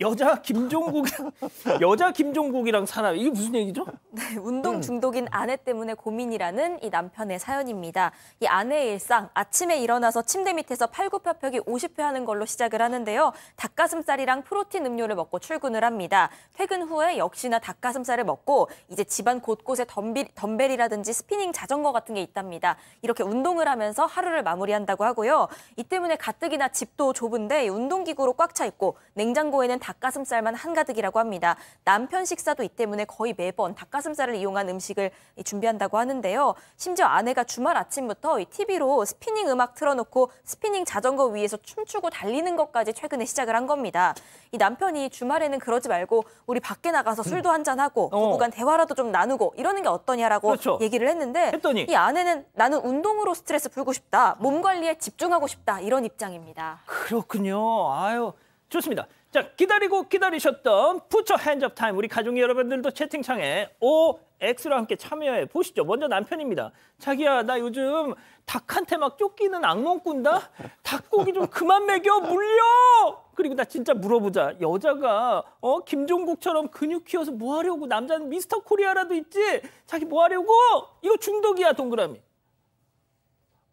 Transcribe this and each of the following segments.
여자 김종국이랑 여자 김종국이랑 사나 이게 무슨 얘기죠? 네, 운동 음. 중독인 아내 때문에 고민이라는 이 남편의 사연입니다. 이 아내의 일상 아침에 일어나서 침대 밑에서 팔굽혀펴기 50회 하는 걸로 시작을 하는데요. 닭가슴살이랑 프로틴 음료를 먹고 출근을 합니다. 퇴근 후에 역시나 닭가슴살을 먹고 이제 집안 곳곳에 덤비, 덤벨이라든지 스피닝 자전거 같은 게 있답니다. 이렇게 운동을 하면서 하루를 마무리한다고 하고요. 이 때문에 가뜩이나 집도 좁은데 운동기구로 꽉 차 있고 냉장고에는 닭가슴살만 한가득이라고 합니다. 남편 식사도 이 때문에 거의 매번 닭가슴살을 이용한 음식을 준비한다고 하는데요. 심지어 아내가 주말 아침부터 이 TV로 스피닝 음악 틀어놓고 스피닝 자전거 위에서 춤추고 달리는 것까지 최근에 시작을 한 겁니다. 이 남편이 주말에는 그러지 말고 우리 밖에 나가서 음. 술도 한잔하고 부부간 어. 대화라도 좀 나누고 이러는 게 어떠냐라고 그렇죠. 얘기를 했는데 했더니. 이 아내는 나는 운동으로 스트레스 풀고 싶다. 몸 관리에 집중하고 싶다. 이런 입장입니다. 그렇군요. 아유, 좋습니다. 자, 기다리고 기다리셨던 부처 핸즈업 타임 우리 가족 여러분들도 채팅창에 오 X로 함께 참여해 보시죠. 먼저 남편입니다. 자기야, 나 요즘 닭한테 막 쫓기는 악몽 꾼다? 닭고기 좀 그만 먹여! 물려! 그리고 나 진짜 물어보자. 여자가 어 김종국처럼 근육 키워서 뭐 하려고? 남자는 미스터 코리아라도 있지? 자기 뭐 하려고? 이거 중독이야, 동그라미.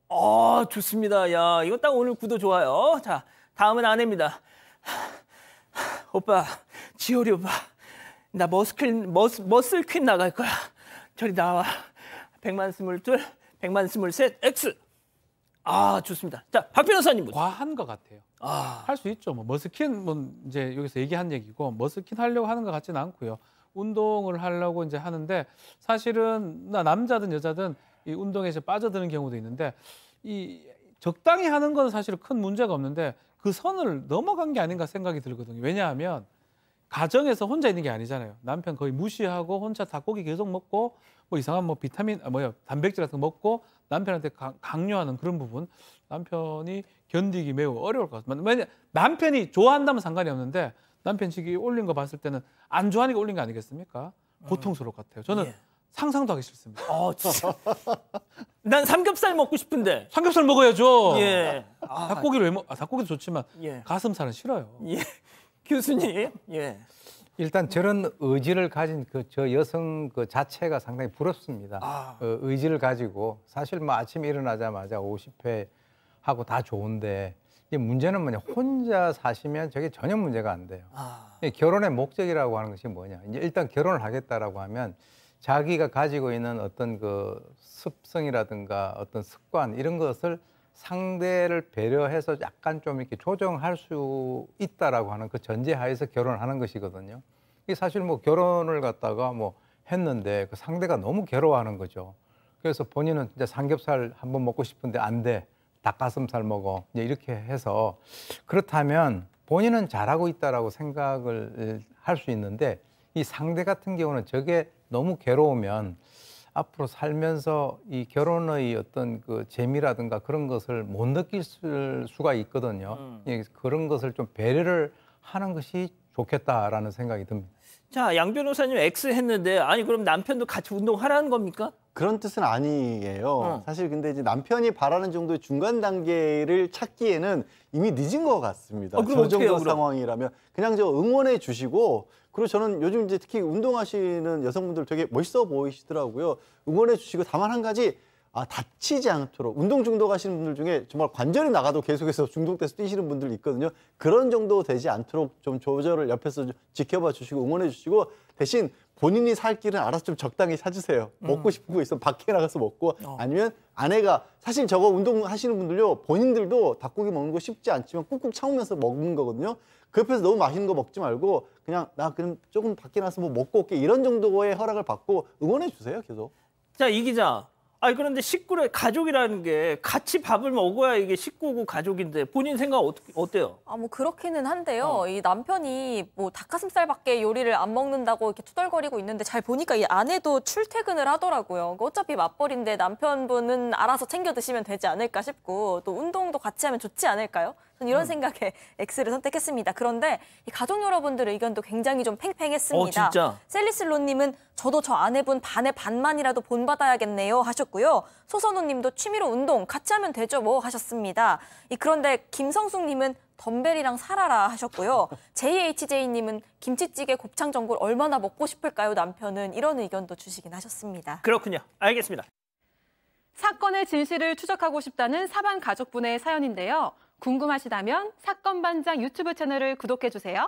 아, 좋습니다. 야, 이거 딱 오늘 구도 좋아요. 자, 다음은 아내입니다. 하... 오빠, 지오리 오빠, 나 머스클, 머스, 머슬퀸 나갈 거야. 저리 나와. 백만 스물둘, 백만 스물셋, 엑스. 아, 좋습니다. 자, 박 변호사님. 과한 것 같아요. 아. 할 수 있죠. 뭐 머스킨 뭐 이제 여기서 얘기한 얘기고 머스킨 하려고 하는 것 같지는 않고요. 운동을 하려고 이제 하는데 사실은 나 남자든 여자든 이 운동에 서 빠져드는 경우도 있는데 이 적당히 하는 건 사실 큰 문제가 없는데 그 선을 넘어간 게 아닌가 생각이 들거든요. 왜냐하면 가정에서 혼자 있는 게 아니잖아요. 남편 거의 무시하고 혼자 닭고기 계속 먹고 뭐 이상한 뭐 비타민 아, 뭐야 단백질 같은 거 먹고 남편한테 강요하는 그런 부분 남편이 견디기 매우 어려울 것 같습니다. 만약 남편이 좋아한다면 상관이 없는데 남편 측이 올린 거 봤을 때는 안 좋아하니까 올린 거 아니겠습니까? 고통스러울 것 같아요. 저는 예. 상상도 하기 싫습니다. 어, 난 삼겹살 먹고 싶은데. 삼겹살 먹어야죠. 예. 아, 닭고기를 왜 먹? 아, 닭고기도 좋지만 예. 가슴살은 싫어요. 예. 교수님. 예. 일단 저런 의지를 가진 그 저 여성 그 자체가 상당히 부럽습니다. 아. 어, 의지를 가지고 사실 뭐 아침에 일어나자마자 50회 하고 다 좋은데 이게 문제는 뭐냐 혼자 사시면 저게 전혀 문제가 안 돼요. 아. 결혼의 목적이라고 하는 것이 뭐냐 이제 일단 결혼을 하겠다라고 하면 자기가 가지고 있는 어떤 그 습성이라든가 어떤 습관 이런 것을 상대를 배려해서 약간 좀 이렇게 조정할 수 있다라고 하는 그 전제하에서 결혼 하는 것이거든요. 이 사실 뭐 결혼을 갖다가 뭐 했는데 그 상대가 너무 괴로워하는 거죠. 그래서 본인은 진짜 삼겹살 한번 먹고 싶은데 안 돼. 닭가슴살 먹어. 이제 이렇게 해서 그렇다면 본인은 잘하고 있다라고 생각을 할 수 있는데 이 상대 같은 경우는 저게 너무 괴로우면 앞으로 살면서 이 결혼의 어떤 그 재미라든가 그런 것을 못 느낄 수가 있거든요. 음. 예, 그런 것을 좀 배려를 하는 것이 좋겠다라는 생각이 듭니다. 자, 양 변호사님 X 했는데 아니 그럼 남편도 같이 운동하라는 겁니까? 그런 뜻은 아니에요. 응. 어. 사실 근데 이제 남편이 바라는 정도의 중간 단계를 찾기에는 이미 늦은 것 같습니다. 아, 그 정도 해요, 상황이라면 그냥 저 응원해 주시고 그리고 저는 요즘 이제 특히 운동하시는 여성분들 되게 멋있어 보이시더라고요. 응원해 주시고 다만 한 가지 아, 다치지 않도록 운동 중독하시는 분들 중에 정말 관절이 나가도 계속해서 중독돼서 뛰시는 분들 있거든요. 그런 정도 되지 않도록 좀 조절을 옆에서 좀 지켜봐 주시고 응원해 주시고 대신 본인이 살 길은 알아서 좀 적당히 사주세요. 음. 먹고 싶은 거 있으면 밖에 나가서 먹고 어. 아니면 아내가 사실 저거 운동하시는 분들요 본인들도 닭고기 먹는 거 쉽지 않지만 꾹꾹 참으면서 먹는 거거든요. 그 옆에서 너무 맛있는 거 먹지 말고 그냥 나 그럼 조금 밖에 나서 가뭐 먹고 올게 이런 정도의 허락을 받고 응원해 주세요 계속. 자 이 기자 아니 그런데 식구를 가족이라는 게 같이 밥을 먹어야 이게 식구고 가족인데 본인 생각 어떻게 어때요? 아 뭐 그렇기는 한데요. 어. 이 남편이 뭐 닭가슴살밖에 요리를 안 먹는다고 이렇게 투덜거리고 있는데 잘 보니까 이 아내도 출퇴근을 하더라고요. 그 어차피 맞벌인데 남편분은 알아서 챙겨 드시면 되지 않을까 싶고 또 운동도 같이 하면 좋지 않을까요? 이런 음. 생각에 X를 선택했습니다. 그런데 가족 여러분들의 의견도 굉장히 좀 팽팽했습니다. 어, 셀리슬로님은 저도 저 아내분 반의 반만이라도 본받아야겠네요 하셨고요. 소선우님도 취미로 운동 같이 하면 되죠 뭐 하셨습니다. 그런데 김성숙님은 덤벨이랑 살아라 하셨고요. JHJ님은 김치찌개 곱창 전골 얼마나 먹고 싶을까요 남편은 이런 의견도 주시긴 하셨습니다. 그렇군요. 알겠습니다. 사건의 진실을 추적하고 싶다는 사반 가족분의 사연인데요. 궁금하시다면 사건 반장 유튜브 채널을 구독해 주세요.